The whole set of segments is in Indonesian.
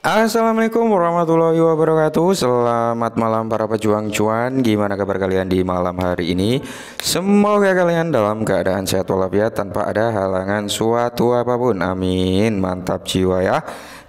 Assalamualaikum warahmatullahi wabarakatuh Selamat malam para pejuang cuan Gimana kabar kalian di malam hari ini Semoga kalian dalam keadaan sehat walafiat Tanpa ada halangan suatu apapun Amin Mantap jiwa ya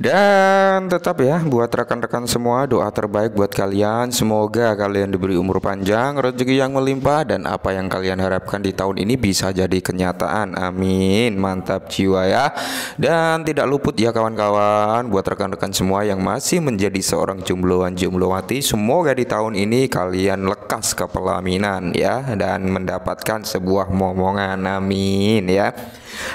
dan tetap ya buat rekan-rekan semua doa terbaik buat kalian Semoga kalian diberi umur panjang, rezeki yang melimpah Dan apa yang kalian harapkan di tahun ini bisa jadi kenyataan Amin Mantap jiwa ya Dan tidak luput ya kawan-kawan Buat rekan-rekan semua yang masih menjadi seorang jumlahan jumlawati Semoga di tahun ini kalian lekas kepelaminan ya Dan mendapatkan sebuah momongan Amin ya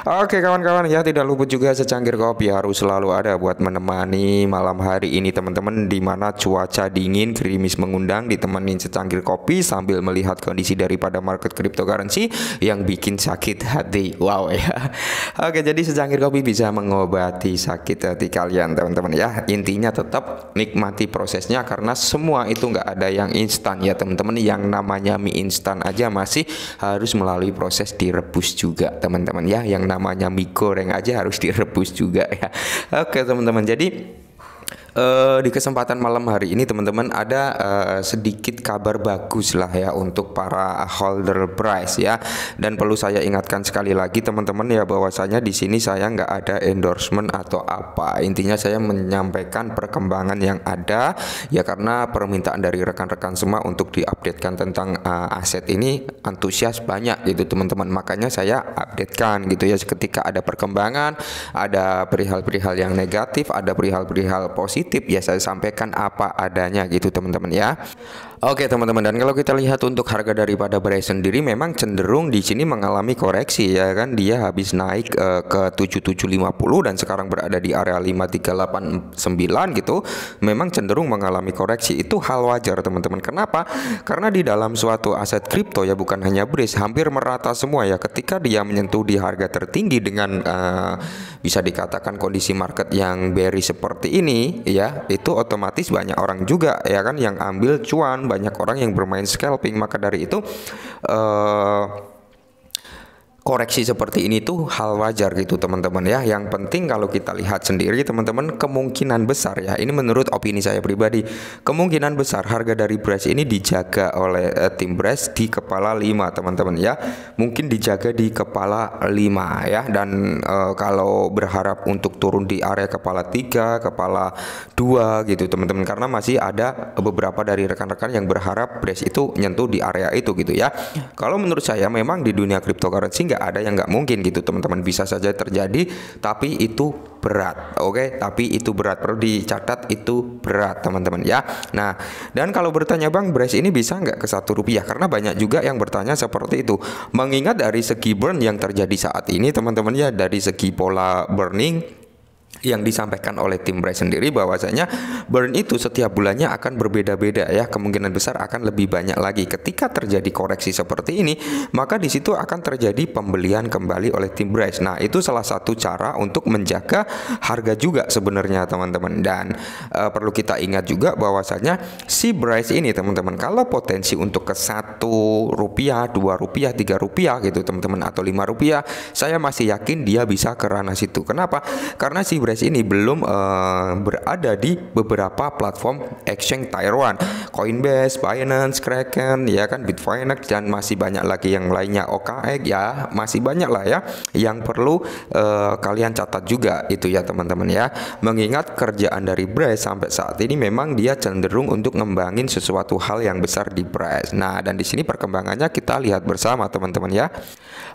Oke kawan-kawan ya tidak luput juga secangkir kopi harus selalu ada buat dapat menemani malam hari ini teman-teman di mana cuaca dingin gerimis mengundang ditemenin secangkir kopi sambil melihat kondisi daripada market cryptocurrency yang bikin sakit hati. Wow ya. Oke, jadi secangkir kopi bisa mengobati sakit hati kalian teman-teman ya. Intinya tetap nikmati prosesnya karena semua itu nggak ada yang instan ya teman-teman. Yang namanya mie instan aja masih harus melalui proses direbus juga teman-teman ya. Yang namanya mie goreng aja harus direbus juga ya. Oke teman-teman teman-teman. Jadi uh, di kesempatan malam hari ini teman-teman ada uh, sedikit kabar bagus lah ya untuk para holder price ya. Dan perlu saya ingatkan sekali lagi teman-teman ya bahwasanya di sini saya nggak ada endorsement atau apa. Intinya saya menyampaikan perkembangan yang ada ya karena permintaan dari rekan-rekan semua untuk diupdatekan tentang uh, aset ini antusias banyak gitu teman-teman. Makanya saya updatekan gitu ya ketika ada perkembangan, ada perihal-perihal yang negatif, ada perihal-perihal positif Tip ya saya sampaikan apa adanya gitu teman-teman ya Oke teman-teman dan kalau kita lihat untuk harga daripada Bray sendiri memang cenderung di sini mengalami koreksi ya kan dia habis naik uh, ke 7750 dan sekarang berada di area 5389 gitu memang cenderung mengalami koreksi itu hal wajar teman-teman kenapa karena di dalam suatu aset kripto ya bukan hanya Bray hampir merata semua ya ketika dia menyentuh di harga tertinggi dengan uh, bisa dikatakan kondisi market yang bearish seperti ini ya itu otomatis banyak orang juga ya kan yang ambil cuan banyak orang yang bermain scalping maka dari itu uh, koreksi seperti ini tuh hal wajar gitu teman-teman ya. Yang penting kalau kita lihat sendiri teman-teman kemungkinan besar ya. Ini menurut opini saya pribadi, kemungkinan besar harga dari Brace ini dijaga oleh eh, tim Brace di kepala 5 teman-teman ya. Mungkin dijaga di kepala 5 ya dan eh, kalau berharap untuk turun di area kepala 3, kepala 2 gitu teman-teman karena masih ada beberapa dari rekan-rekan yang berharap Brace itu nyentuh di area itu gitu ya. ya. Kalau menurut saya memang di dunia cryptocurrency tidak ada yang nggak mungkin gitu teman-teman bisa saja terjadi tapi itu berat oke okay? tapi itu berat perlu dicatat itu berat teman-teman ya nah dan kalau bertanya bang brace ini bisa nggak ke satu rupiah karena banyak juga yang bertanya seperti itu mengingat dari segi burn yang terjadi saat ini teman-teman ya dari segi pola burning yang disampaikan oleh tim Bryce sendiri bahwasanya burn itu setiap bulannya akan berbeda-beda ya kemungkinan besar akan lebih banyak lagi ketika terjadi koreksi seperti ini maka di situ akan terjadi pembelian kembali oleh tim Bryce Nah itu salah satu cara untuk menjaga harga juga sebenarnya teman-teman dan e, perlu kita ingat juga bahwasanya si Bryce ini teman-teman kalau potensi untuk ke satu rupiah dua rupiah tiga rupiah gitu teman-teman atau lima rupiah saya masih yakin dia bisa ke ranah situ. Kenapa? Karena si Coinbase ini belum uh, berada di beberapa platform exchange Taiwan, Coinbase, Binance, Kraken, ya kan Bitfinex dan masih banyak lagi yang lainnya OKX ya, masih banyak lah ya yang perlu uh, kalian catat juga itu ya teman-teman ya. Mengingat kerjaan dari Brace sampai saat ini memang dia cenderung untuk ngembangin sesuatu hal yang besar di Brace. Nah, dan di sini perkembangannya kita lihat bersama teman-teman ya.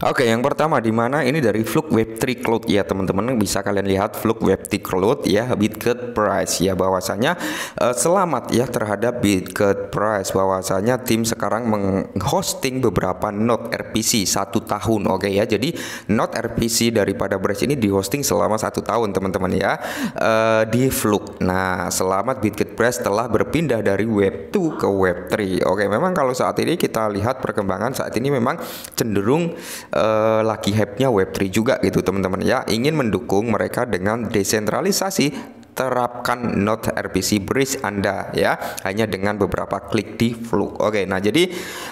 Oke, yang pertama di mana ini dari Fluke Web3 Cloud ya teman-teman bisa kalian lihat Fluk Web3 Webticloud ya Bitget Price ya bahwasanya uh, selamat ya terhadap Bitget Price bahwasanya tim sekarang menghosting beberapa node RPC satu tahun oke okay, ya jadi node RPC daripada Brace ini dihosting selama satu tahun teman-teman ya uh, di Fluke. Nah selamat Bitget Price telah berpindah dari Web 2 ke Web 3 oke okay, memang kalau saat ini kita lihat perkembangan saat ini memang cenderung uh, lagi hype-nya Web 3 juga gitu teman-teman ya ingin mendukung mereka dengan desentralisasi terapkan Node RPC Bridge Anda ya hanya dengan beberapa klik di Fluke. Oke, nah jadi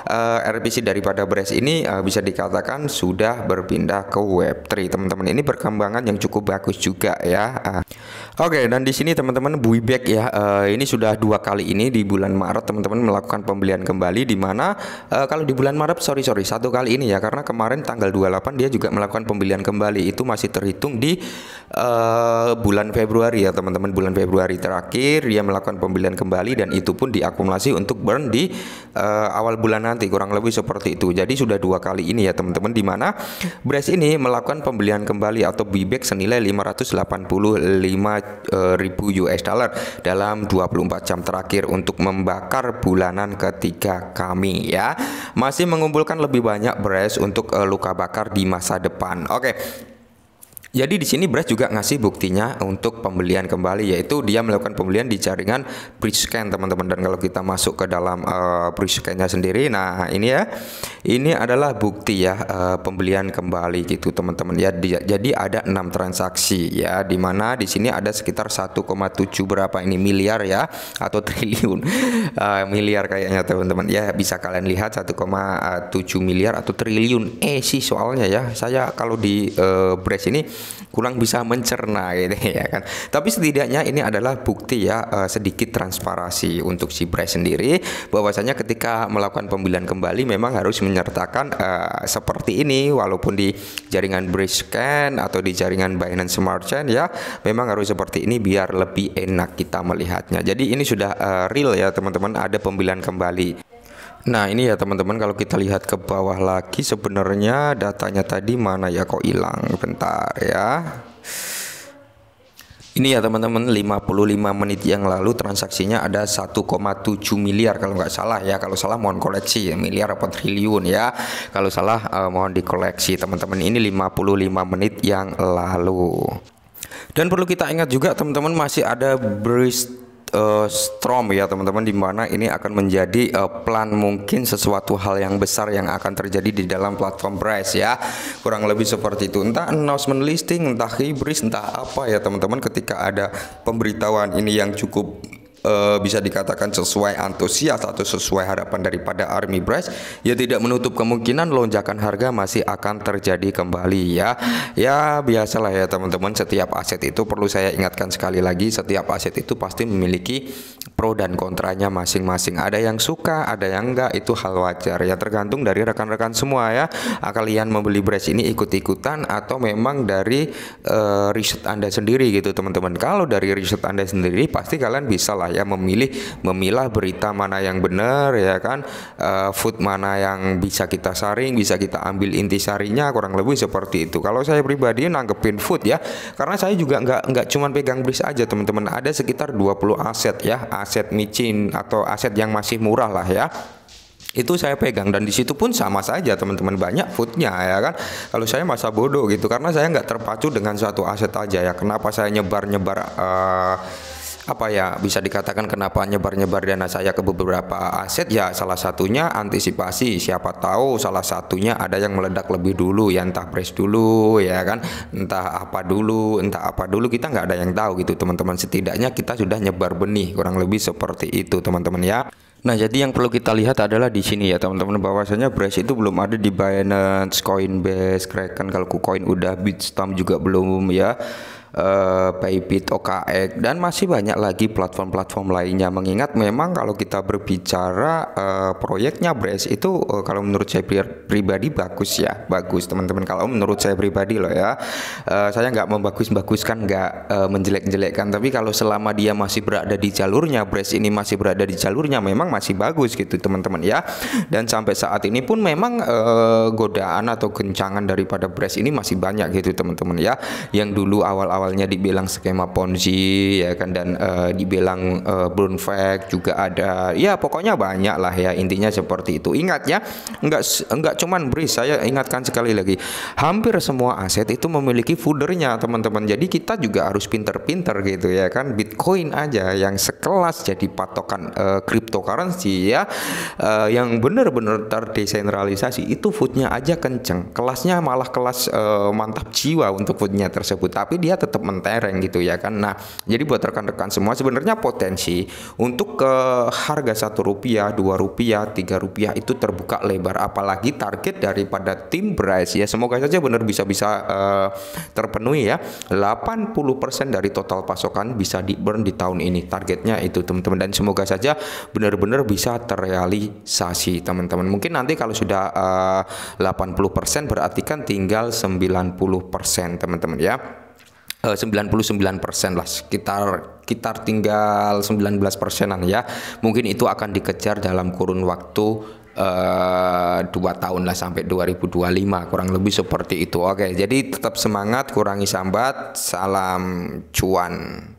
uh, eh, RPC daripada Bridge ini uh, bisa dikatakan sudah berpindah ke Web3. Teman-teman, ini perkembangan yang cukup bagus juga ya. Uh, Oke, dan di sini teman-teman buyback ya. Uh, ini sudah dua kali ini di bulan Maret teman-teman melakukan pembelian kembali di mana uh, kalau di bulan Maret sorry sorry satu kali ini ya karena kemarin tanggal 28 dia juga melakukan pembelian kembali itu masih terhitung di uh, bulan Februari ya teman teman-teman bulan Februari terakhir dia melakukan pembelian kembali dan itu pun diakumulasi untuk burn di uh, awal bulan nanti kurang lebih seperti itu. Jadi sudah dua kali ini ya teman-teman di mana Bres ini melakukan pembelian kembali atau buyback senilai 585 eh, ribu US dollar dalam 24 jam terakhir untuk membakar bulanan ketiga kami ya. Masih mengumpulkan lebih banyak Bres untuk uh, luka bakar di masa depan. Oke. Okay. Jadi di sini Bres juga ngasih buktinya untuk pembelian kembali yaitu dia melakukan pembelian di jaringan Scan teman-teman dan kalau kita masuk ke dalam uh, eh, scan nya sendiri nah ini ya ini adalah bukti ya uh, pembelian kembali gitu teman-teman ya di, jadi ada enam transaksi ya di mana di sini ada sekitar 1,7 berapa ini miliar ya atau triliun uh, miliar kayaknya teman-teman ya bisa kalian lihat 1,7 miliar atau triliun eh sih soalnya ya saya kalau di uh, Brace ini kurang bisa mencerna gitu ya kan. Tapi setidaknya ini adalah bukti ya uh, sedikit transparasi untuk si Bryce sendiri bahwasanya ketika melakukan pembelian kembali memang harus menyertakan uh, seperti ini walaupun di jaringan Bridge Scan atau di jaringan Binance Smart Chain ya memang harus seperti ini biar lebih enak kita melihatnya. Jadi ini sudah uh, real ya teman-teman ada pembelian kembali. Nah ini ya teman-teman kalau kita lihat ke bawah lagi sebenarnya datanya tadi mana ya kok hilang bentar ya ini ya teman-teman 55 menit yang lalu transaksinya ada 1,7 miliar kalau nggak salah ya kalau salah mohon koleksi ya miliar atau triliun ya kalau salah eh, mohon dikoleksi teman-teman ini 55 menit yang lalu dan perlu kita ingat juga teman-teman masih ada Bristol uh, eh, storm ya teman-teman di mana ini akan menjadi uh, plan mungkin sesuatu hal yang besar yang akan terjadi di dalam platform price ya kurang lebih seperti itu entah announcement listing entah hybrid entah apa ya teman-teman ketika ada pemberitahuan ini yang cukup Eh, bisa dikatakan sesuai antusias atau sesuai harapan daripada Army Price ya tidak menutup kemungkinan lonjakan harga masih akan terjadi kembali ya ya biasalah ya teman-teman setiap aset itu perlu saya ingatkan sekali lagi setiap aset itu pasti memiliki pro dan kontranya masing-masing ada yang suka ada yang enggak itu hal wajar ya tergantung dari rekan-rekan semua ya ah, kalian membeli Price ini ikut-ikutan atau memang dari uh, riset Anda sendiri gitu teman-teman kalau dari riset Anda sendiri pasti kalian bisa lah lah ya memilih memilah berita mana yang benar ya kan uh, food mana yang bisa kita saring bisa kita ambil inti sarinya kurang lebih seperti itu kalau saya pribadi nanggepin food ya karena saya juga nggak nggak cuman pegang bris aja teman-teman ada sekitar 20 aset ya aset micin atau aset yang masih murah lah ya itu saya pegang dan disitu pun sama saja teman-teman banyak foodnya ya kan kalau saya masa bodoh gitu karena saya nggak terpacu dengan satu aset aja ya kenapa saya nyebar nyebar uh, apa ya bisa dikatakan kenapa nyebar-nyebar dana saya ke beberapa aset ya salah satunya antisipasi siapa tahu salah satunya ada yang meledak lebih dulu ya entah press dulu ya kan entah apa dulu entah apa dulu kita nggak ada yang tahu gitu teman-teman setidaknya kita sudah nyebar benih kurang lebih seperti itu teman-teman ya Nah, jadi yang perlu kita lihat adalah di sini ya, teman-teman, bahwasanya pres itu belum ada di Binance, Coinbase, Kraken, kalau Coin udah, Bitstamp juga belum ya uh, eh, Paybit, OKX dan masih banyak lagi platform-platform lainnya. Mengingat memang kalau kita berbicara uh, proyeknya Bres itu uh, kalau menurut saya pribadi bagus ya, bagus teman-teman. Kalau menurut saya pribadi loh ya, uh, saya nggak membagus-baguskan, nggak uh, menjelek-jelekkan. Tapi kalau selama dia masih berada di jalurnya Bres ini masih berada di jalurnya, memang masih bagus gitu teman-teman ya. Dan sampai saat ini pun memang uh, godaan atau kencangan daripada Bres ini masih banyak gitu teman-teman ya. Yang dulu awal-awal awalnya dibilang skema Ponzi ya kan dan uh, dibilang uh, brown flag juga ada ya pokoknya banyak lah ya intinya seperti itu ingat ya enggak enggak cuman beri saya ingatkan sekali lagi hampir semua aset itu memiliki foodernya teman-teman jadi kita juga harus pinter-pinter gitu ya kan Bitcoin aja yang sekelas jadi patokan uh, cryptocurrency ya uh, yang benar-benar terdesentralisasi itu foodnya aja kenceng kelasnya malah kelas uh, mantap jiwa untuk foodnya tersebut tapi dia tetap tetap mentereng gitu ya kan. Nah, jadi buat rekan-rekan semua sebenarnya potensi untuk ke harga satu rupiah, dua rupiah, tiga rupiah itu terbuka lebar. Apalagi target daripada tim price ya. Semoga saja benar bisa-bisa uh, eh, terpenuhi ya. 80% dari total pasokan bisa di burn di tahun ini. Targetnya itu teman-teman dan semoga saja benar-benar bisa terrealisasi teman-teman. Mungkin nanti kalau sudah eh, uh, 80% berarti kan tinggal 90% teman-teman ya. 99% eh, lah sekitar kita tinggal belas persenan ya mungkin itu akan dikejar dalam kurun waktu eh, dua tahun lah sampai 2025 kurang lebih seperti itu oke jadi tetap semangat kurangi sambat salam cuan